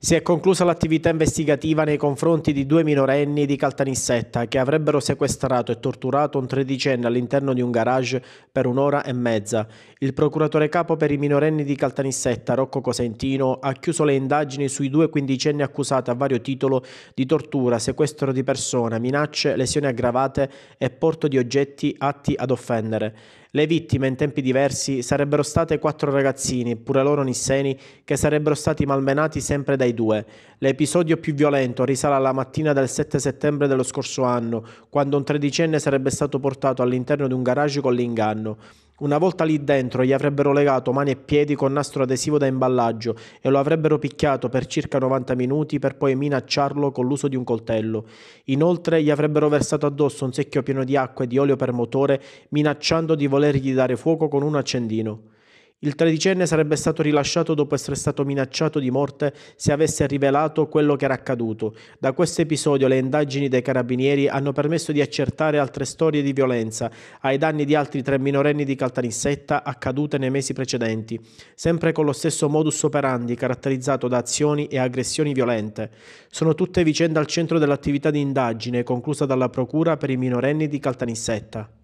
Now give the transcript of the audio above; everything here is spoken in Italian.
Si è conclusa l'attività investigativa nei confronti di due minorenni di Caltanissetta che avrebbero sequestrato e torturato un tredicenne all'interno di un garage per un'ora e mezza. Il procuratore capo per i minorenni di Caltanissetta, Rocco Cosentino, ha chiuso le indagini sui due quindicenni accusati a vario titolo di tortura, sequestro di persona, minacce, lesioni aggravate e porto di oggetti atti ad offendere. Le vittime in tempi diversi sarebbero state quattro ragazzini, pure loro nisseni, che sarebbero stati malmenati sempre dai due. L'episodio più violento risale alla mattina del 7 settembre dello scorso anno, quando un tredicenne sarebbe stato portato all'interno di un garage con l'inganno. Una volta lì dentro gli avrebbero legato mani e piedi con nastro adesivo da imballaggio e lo avrebbero picchiato per circa 90 minuti per poi minacciarlo con l'uso di un coltello. Inoltre gli avrebbero versato addosso un secchio pieno di acqua e di olio per motore minacciando di volergli dare fuoco con un accendino. Il tredicenne sarebbe stato rilasciato dopo essere stato minacciato di morte se avesse rivelato quello che era accaduto. Da questo episodio le indagini dei carabinieri hanno permesso di accertare altre storie di violenza ai danni di altri tre minorenni di Caltanissetta accadute nei mesi precedenti, sempre con lo stesso modus operandi caratterizzato da azioni e aggressioni violente. Sono tutte vicende al centro dell'attività di indagine conclusa dalla Procura per i minorenni di Caltanissetta.